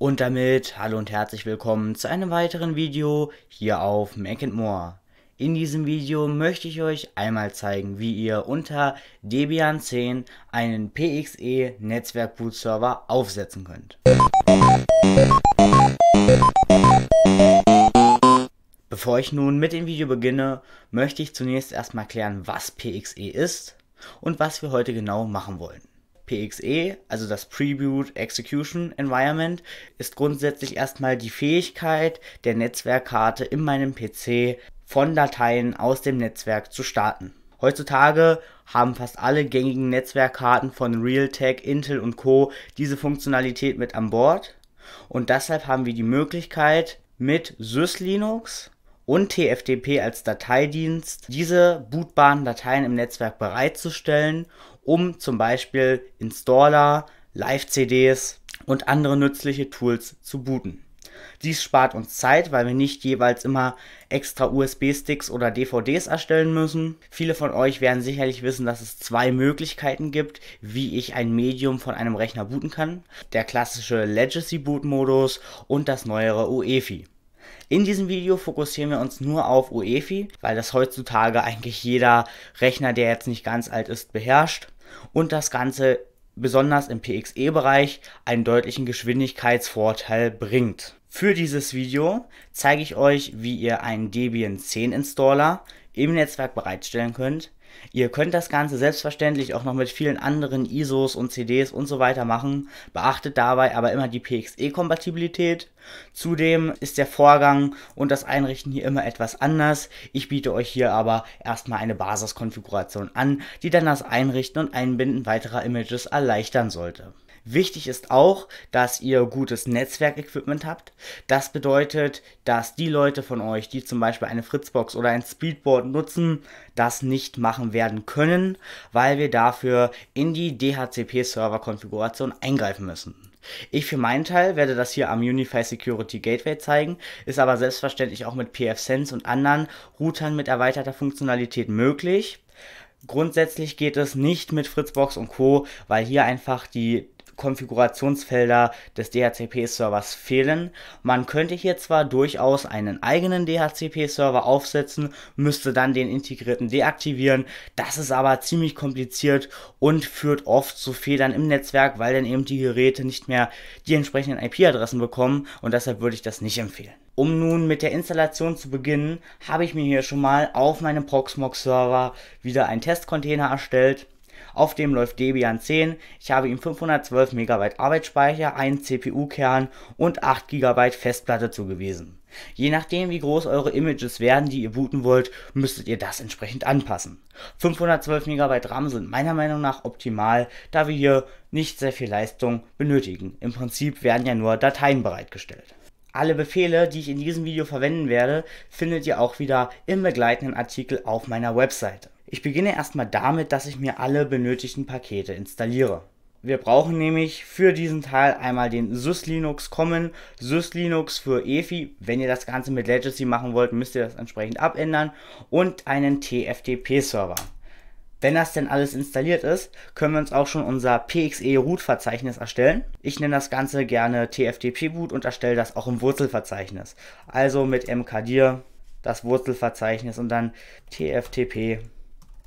Und damit hallo und herzlich willkommen zu einem weiteren Video hier auf Mac More. In diesem Video möchte ich euch einmal zeigen, wie ihr unter Debian 10 einen PXE Netzwerkboot Server aufsetzen könnt. Bevor ich nun mit dem Video beginne, möchte ich zunächst erstmal klären, was PXE ist und was wir heute genau machen wollen. PXE, also das Preboot Execution Environment, ist grundsätzlich erstmal die Fähigkeit der Netzwerkkarte in meinem PC von Dateien aus dem Netzwerk zu starten. Heutzutage haben fast alle gängigen Netzwerkkarten von Realtek, Intel und Co. diese Funktionalität mit an Bord und deshalb haben wir die Möglichkeit mit SysLinux und TFTP als Dateidienst diese bootbaren Dateien im Netzwerk bereitzustellen um zum Beispiel Installer, Live-CDs und andere nützliche Tools zu booten. Dies spart uns Zeit, weil wir nicht jeweils immer extra USB-Sticks oder DVDs erstellen müssen. Viele von euch werden sicherlich wissen, dass es zwei Möglichkeiten gibt, wie ich ein Medium von einem Rechner booten kann. Der klassische Legacy Boot Modus und das neuere UEFI. In diesem Video fokussieren wir uns nur auf UEFI, weil das heutzutage eigentlich jeder Rechner, der jetzt nicht ganz alt ist, beherrscht und das Ganze besonders im PXE-Bereich einen deutlichen Geschwindigkeitsvorteil bringt. Für dieses Video zeige ich euch, wie ihr einen Debian 10 Installer im Netzwerk bereitstellen könnt, Ihr könnt das Ganze selbstverständlich auch noch mit vielen anderen ISOs und CDs und so weiter machen, beachtet dabei aber immer die PXE-Kompatibilität. Zudem ist der Vorgang und das Einrichten hier immer etwas anders. Ich biete euch hier aber erstmal eine Basiskonfiguration an, die dann das Einrichten und Einbinden weiterer Images erleichtern sollte. Wichtig ist auch, dass ihr gutes Netzwerkequipment habt. Das bedeutet, dass die Leute von euch, die zum Beispiel eine Fritzbox oder ein Speedboard nutzen, das nicht machen werden können, weil wir dafür in die DHCP-Server-Konfiguration eingreifen müssen. Ich für meinen Teil werde das hier am Unify Security Gateway zeigen, ist aber selbstverständlich auch mit pfSense und anderen Routern mit erweiterter Funktionalität möglich. Grundsätzlich geht es nicht mit Fritzbox und Co., weil hier einfach die Konfigurationsfelder des DHCP-Servers fehlen. Man könnte hier zwar durchaus einen eigenen DHCP-Server aufsetzen, müsste dann den integrierten deaktivieren. Das ist aber ziemlich kompliziert und führt oft zu Fehlern im Netzwerk, weil dann eben die Geräte nicht mehr die entsprechenden IP-Adressen bekommen und deshalb würde ich das nicht empfehlen. Um nun mit der Installation zu beginnen, habe ich mir hier schon mal auf meinem Proxmox-Server wieder einen Testcontainer erstellt. Auf dem läuft Debian 10. Ich habe ihm 512 MB Arbeitsspeicher, einen CPU-Kern und 8 GB Festplatte zugewiesen. Je nachdem, wie groß eure Images werden, die ihr booten wollt, müsstet ihr das entsprechend anpassen. 512 MB RAM sind meiner Meinung nach optimal, da wir hier nicht sehr viel Leistung benötigen. Im Prinzip werden ja nur Dateien bereitgestellt. Alle Befehle, die ich in diesem Video verwenden werde, findet ihr auch wieder im begleitenden Artikel auf meiner Webseite. Ich beginne erstmal damit, dass ich mir alle benötigten Pakete installiere. Wir brauchen nämlich für diesen Teil einmal den SysLinux Common, SysLinux für EFI. Wenn ihr das Ganze mit Legacy machen wollt, müsst ihr das entsprechend abändern. Und einen TFTP-Server. Wenn das denn alles installiert ist, können wir uns auch schon unser PXE-Root-Verzeichnis erstellen. Ich nenne das Ganze gerne TFTP-Boot und erstelle das auch im Wurzelverzeichnis. Also mit mkdir das Wurzelverzeichnis und dann TFTP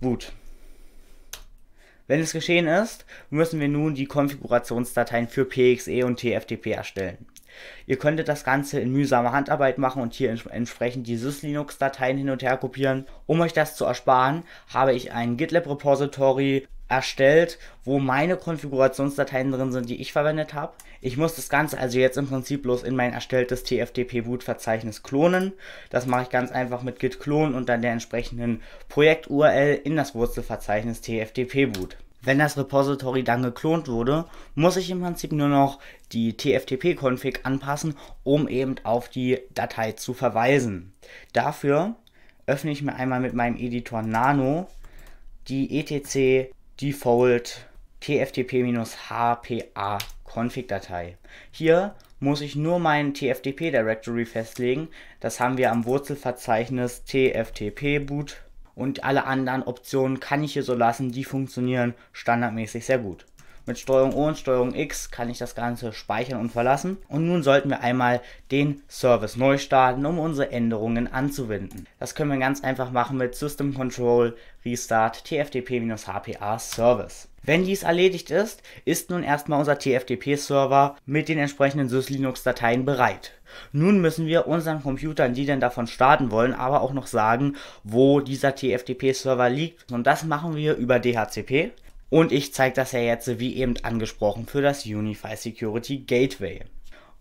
Gut. Wenn es geschehen ist, müssen wir nun die Konfigurationsdateien für PXE und TFTP erstellen. Ihr könntet das Ganze in mühsamer Handarbeit machen und hier entsprechend die syslinux-Dateien hin und her kopieren. Um euch das zu ersparen, habe ich ein GitLab-Repository erstellt, wo meine Konfigurationsdateien drin sind, die ich verwendet habe. Ich muss das Ganze also jetzt im Prinzip bloß in mein erstelltes TFTP-Boot-Verzeichnis klonen. Das mache ich ganz einfach mit git clone und dann der entsprechenden Projekt-URL in das Wurzelverzeichnis TFTP-Boot. Wenn das Repository dann geklont wurde, muss ich im Prinzip nur noch die TFTP-Config anpassen, um eben auf die Datei zu verweisen. Dafür öffne ich mir einmal mit meinem Editor Nano die etc Default tftp-hpa-config-Datei. Hier muss ich nur mein tftp-Directory festlegen. Das haben wir am Wurzelverzeichnis tftp-boot und alle anderen Optionen kann ich hier so lassen, die funktionieren standardmäßig sehr gut. Mit Steuerung O und Steuerung X kann ich das Ganze speichern und verlassen. Und nun sollten wir einmal den Service neu starten, um unsere Änderungen anzuwenden. Das können wir ganz einfach machen mit System Control Restart TFTP-HPA Service. Wenn dies erledigt ist, ist nun erstmal unser TFTP-Server mit den entsprechenden SysLinux-Dateien bereit. Nun müssen wir unseren Computern, die denn davon starten wollen, aber auch noch sagen, wo dieser TFTP-Server liegt. Und das machen wir über DHCP. Und ich zeige das ja jetzt, wie eben angesprochen, für das Unify Security Gateway.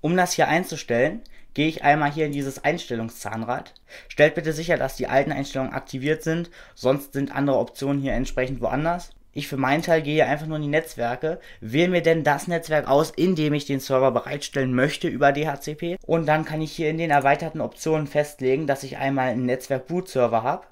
Um das hier einzustellen, gehe ich einmal hier in dieses Einstellungszahnrad. Stellt bitte sicher, dass die alten Einstellungen aktiviert sind, sonst sind andere Optionen hier entsprechend woanders. Ich für meinen Teil gehe einfach nur in die Netzwerke, wähle mir denn das Netzwerk aus, in dem ich den Server bereitstellen möchte über DHCP und dann kann ich hier in den erweiterten Optionen festlegen, dass ich einmal einen Netzwerk Boot Server habe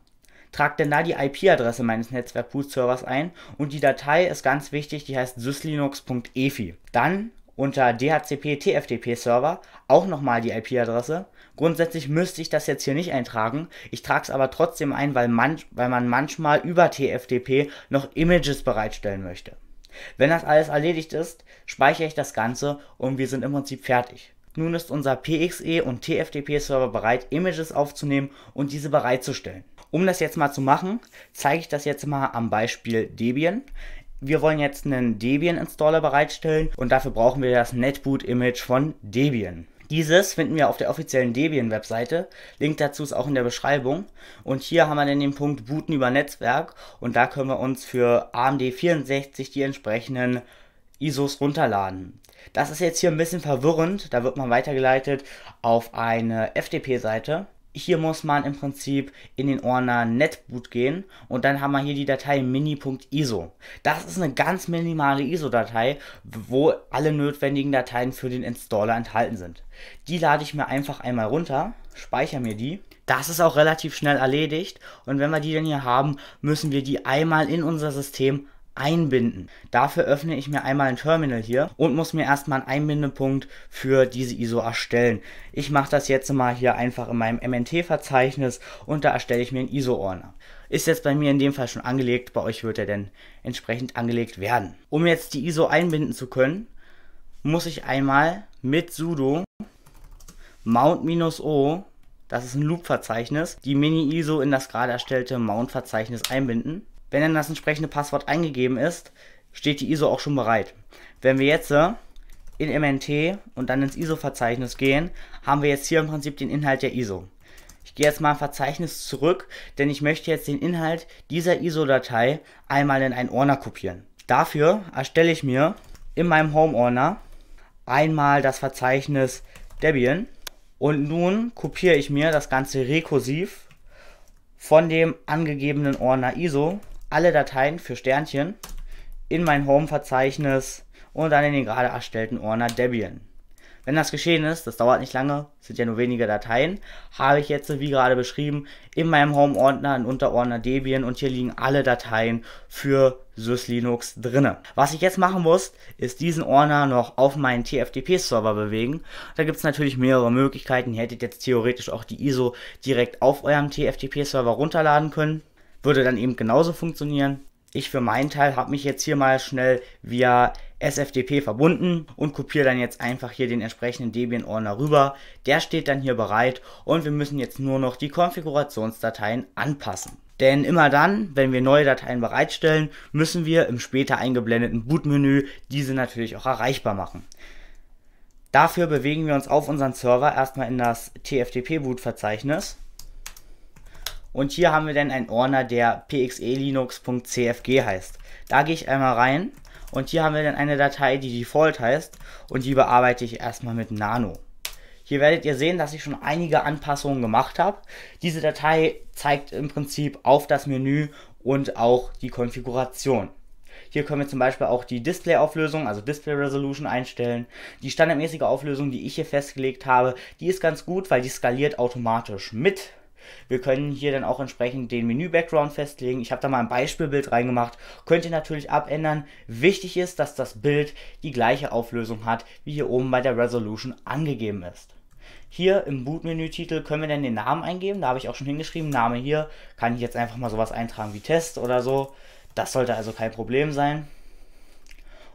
trage dann da die IP-Adresse meines Netzwerk-Boot-Servers ein und die Datei ist ganz wichtig, die heißt syslinux.efi. Dann unter DHCP TFTP Server auch nochmal die IP-Adresse. Grundsätzlich müsste ich das jetzt hier nicht eintragen. Ich trage es aber trotzdem ein, weil, manch, weil man manchmal über TFTP noch Images bereitstellen möchte. Wenn das alles erledigt ist, speichere ich das Ganze und wir sind im Prinzip fertig. Nun ist unser PXE und TFTP Server bereit, Images aufzunehmen und diese bereitzustellen. Um das jetzt mal zu machen, zeige ich das jetzt mal am Beispiel Debian. Wir wollen jetzt einen Debian-Installer bereitstellen und dafür brauchen wir das Netboot-Image von Debian. Dieses finden wir auf der offiziellen Debian-Webseite. Link dazu ist auch in der Beschreibung. Und hier haben wir dann den Punkt Booten über Netzwerk und da können wir uns für AMD 64 die entsprechenden ISOs runterladen. Das ist jetzt hier ein bisschen verwirrend, da wird man weitergeleitet auf eine FTP-Seite hier muss man im Prinzip in den Ordner netboot gehen und dann haben wir hier die Datei mini.iso. Das ist eine ganz minimale ISO-Datei, wo alle notwendigen Dateien für den Installer enthalten sind. Die lade ich mir einfach einmal runter, speichere mir die. Das ist auch relativ schnell erledigt und wenn wir die dann hier haben, müssen wir die einmal in unser System einbinden. Dafür öffne ich mir einmal ein Terminal hier und muss mir erstmal einen Einbindepunkt für diese ISO erstellen. Ich mache das jetzt mal hier einfach in meinem MNT-Verzeichnis und da erstelle ich mir einen ISO-Ordner. Ist jetzt bei mir in dem Fall schon angelegt, bei euch wird er dann entsprechend angelegt werden. Um jetzt die ISO einbinden zu können, muss ich einmal mit sudo mount-o, das ist ein Loop-Verzeichnis, die Mini-ISO in das gerade erstellte Mount-Verzeichnis einbinden. Wenn dann das entsprechende Passwort eingegeben ist, steht die ISO auch schon bereit. Wenn wir jetzt äh, in MNT und dann ins ISO-Verzeichnis gehen, haben wir jetzt hier im Prinzip den Inhalt der ISO. Ich gehe jetzt mal im Verzeichnis zurück, denn ich möchte jetzt den Inhalt dieser ISO-Datei einmal in einen Ordner kopieren. Dafür erstelle ich mir in meinem Home-Ordner einmal das Verzeichnis Debian und nun kopiere ich mir das Ganze rekursiv von dem angegebenen Ordner ISO alle Dateien für Sternchen in mein Home-Verzeichnis und dann in den gerade erstellten Ordner Debian. Wenn das geschehen ist, das dauert nicht lange, sind ja nur wenige Dateien, habe ich jetzt, wie gerade beschrieben, in meinem Home-Ordner einen Unterordner Debian und hier liegen alle Dateien für SysLinux drinne. Was ich jetzt machen muss, ist diesen Ordner noch auf meinen TFTP-Server bewegen. Da gibt es natürlich mehrere Möglichkeiten. Ihr hättet jetzt theoretisch auch die ISO direkt auf eurem TFTP-Server runterladen können würde dann eben genauso funktionieren. Ich für meinen Teil habe mich jetzt hier mal schnell via SFTP verbunden und kopiere dann jetzt einfach hier den entsprechenden Debian-Ordner rüber. Der steht dann hier bereit und wir müssen jetzt nur noch die Konfigurationsdateien anpassen. Denn immer dann, wenn wir neue Dateien bereitstellen, müssen wir im später eingeblendeten Bootmenü diese natürlich auch erreichbar machen. Dafür bewegen wir uns auf unseren Server erstmal in das TFTP-Boot-Verzeichnis und hier haben wir dann einen Ordner, der pxelinux.cfg heißt. Da gehe ich einmal rein und hier haben wir dann eine Datei, die Default heißt und die bearbeite ich erstmal mit Nano. Hier werdet ihr sehen, dass ich schon einige Anpassungen gemacht habe. Diese Datei zeigt im Prinzip auf das Menü und auch die Konfiguration. Hier können wir zum Beispiel auch die Display-Auflösung, also Display Resolution einstellen. Die standardmäßige Auflösung, die ich hier festgelegt habe, die ist ganz gut, weil die skaliert automatisch mit wir können hier dann auch entsprechend den Menü-Background festlegen. Ich habe da mal ein Beispielbild reingemacht. Könnt ihr natürlich abändern. Wichtig ist, dass das Bild die gleiche Auflösung hat, wie hier oben bei der Resolution angegeben ist. Hier im Boot-Menü-Titel können wir dann den Namen eingeben. Da habe ich auch schon hingeschrieben, Name hier. Kann ich jetzt einfach mal sowas eintragen wie Test oder so. Das sollte also kein Problem sein.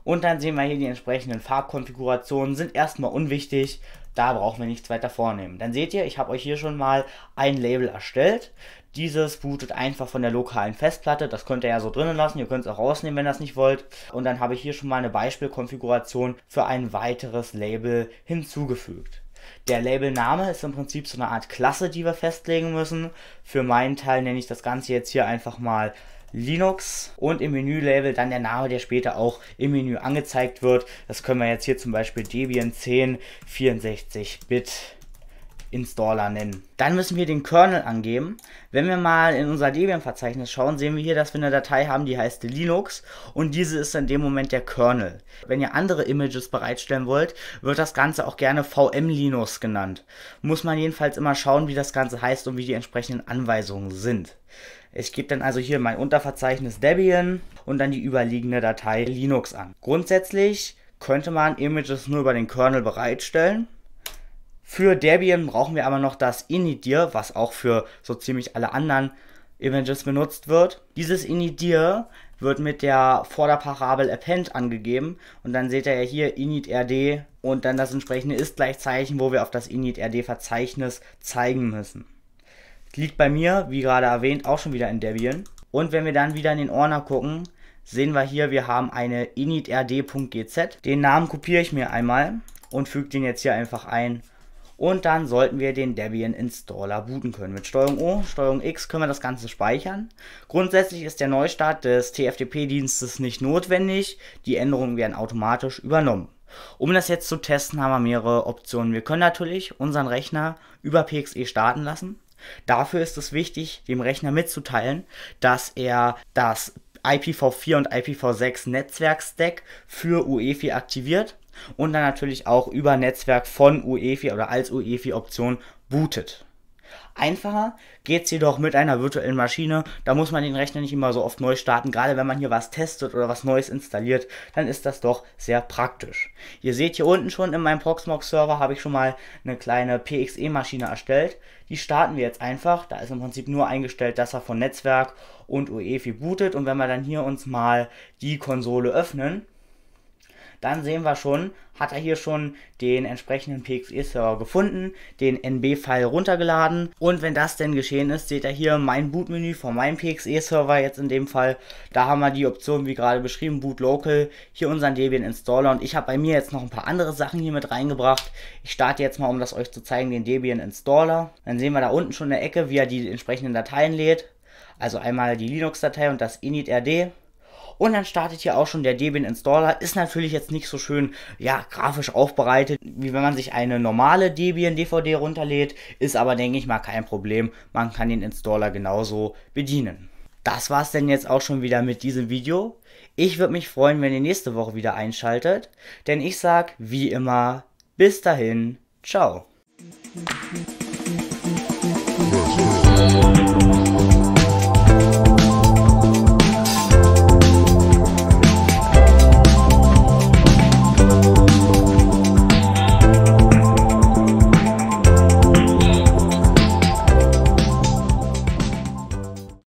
Und dann sehen wir hier die entsprechenden Farbkonfigurationen, sind erstmal unwichtig, da brauchen wir nichts weiter vornehmen. Dann seht ihr, ich habe euch hier schon mal ein Label erstellt. Dieses bootet einfach von der lokalen Festplatte, das könnt ihr ja so drinnen lassen, ihr könnt es auch rausnehmen, wenn ihr das nicht wollt. Und dann habe ich hier schon mal eine Beispielkonfiguration für ein weiteres Label hinzugefügt. Der Labelname ist im Prinzip so eine Art Klasse, die wir festlegen müssen. Für meinen Teil nenne ich das Ganze jetzt hier einfach mal Linux und im Menü-Label dann der Name, der später auch im Menü angezeigt wird. Das können wir jetzt hier zum Beispiel Debian 10 64-Bit Installer nennen. Dann müssen wir den Kernel angeben. Wenn wir mal in unser Debian-Verzeichnis schauen, sehen wir hier, dass wir eine Datei haben, die heißt Linux und diese ist in dem Moment der Kernel. Wenn ihr andere Images bereitstellen wollt, wird das Ganze auch gerne VM-Linux genannt. Muss man jedenfalls immer schauen, wie das Ganze heißt und wie die entsprechenden Anweisungen sind. Ich gebe dann also hier mein Unterverzeichnis Debian und dann die überliegende Datei Linux an. Grundsätzlich könnte man Images nur über den Kernel bereitstellen. Für Debian brauchen wir aber noch das Initdir, was auch für so ziemlich alle anderen Images benutzt wird. Dieses Initdir wird mit der Vorderparabel append angegeben und dann seht ihr ja hier initrd und dann das entsprechende ist-Gleichzeichen, wo wir auf das initrd-Verzeichnis zeigen müssen. Liegt bei mir, wie gerade erwähnt, auch schon wieder in Debian. Und wenn wir dann wieder in den Ordner gucken, sehen wir hier, wir haben eine initrd.gz. Den Namen kopiere ich mir einmal und füge den jetzt hier einfach ein. Und dann sollten wir den Debian Installer booten können. Mit STRG O, STRG X können wir das Ganze speichern. Grundsätzlich ist der Neustart des TFTP-Dienstes nicht notwendig. Die Änderungen werden automatisch übernommen. Um das jetzt zu testen, haben wir mehrere Optionen. Wir können natürlich unseren Rechner über PXE starten lassen. Dafür ist es wichtig, dem Rechner mitzuteilen, dass er das IPv4 und IPv6 Netzwerkstack für UEFI aktiviert und dann natürlich auch über Netzwerk von UEFI oder als UEFI Option bootet. Einfacher geht es jedoch mit einer virtuellen Maschine. Da muss man den Rechner nicht immer so oft neu starten. Gerade wenn man hier was testet oder was Neues installiert, dann ist das doch sehr praktisch. Ihr seht hier unten schon in meinem Proxmox-Server habe ich schon mal eine kleine PXE-Maschine erstellt. Die starten wir jetzt einfach. Da ist im Prinzip nur eingestellt, dass er von Netzwerk und UEFI bootet. Und wenn wir dann hier uns mal die Konsole öffnen, dann sehen wir schon, hat er hier schon den entsprechenden PXE-Server gefunden, den NB-File runtergeladen und wenn das denn geschehen ist, seht ihr hier mein Bootmenü von meinem PXE-Server jetzt in dem Fall. Da haben wir die Option, wie gerade beschrieben, Boot Local, hier unseren Debian Installer und ich habe bei mir jetzt noch ein paar andere Sachen hier mit reingebracht. Ich starte jetzt mal, um das euch zu zeigen, den Debian Installer. Dann sehen wir da unten schon in der Ecke, wie er die entsprechenden Dateien lädt. Also einmal die Linux-Datei und das init.rd. Und dann startet hier auch schon der Debian Installer. Ist natürlich jetzt nicht so schön, ja, grafisch aufbereitet, wie wenn man sich eine normale Debian DVD runterlädt. Ist aber, denke ich mal, kein Problem. Man kann den Installer genauso bedienen. Das war's denn jetzt auch schon wieder mit diesem Video. Ich würde mich freuen, wenn ihr nächste Woche wieder einschaltet, denn ich sage, wie immer bis dahin, ciao.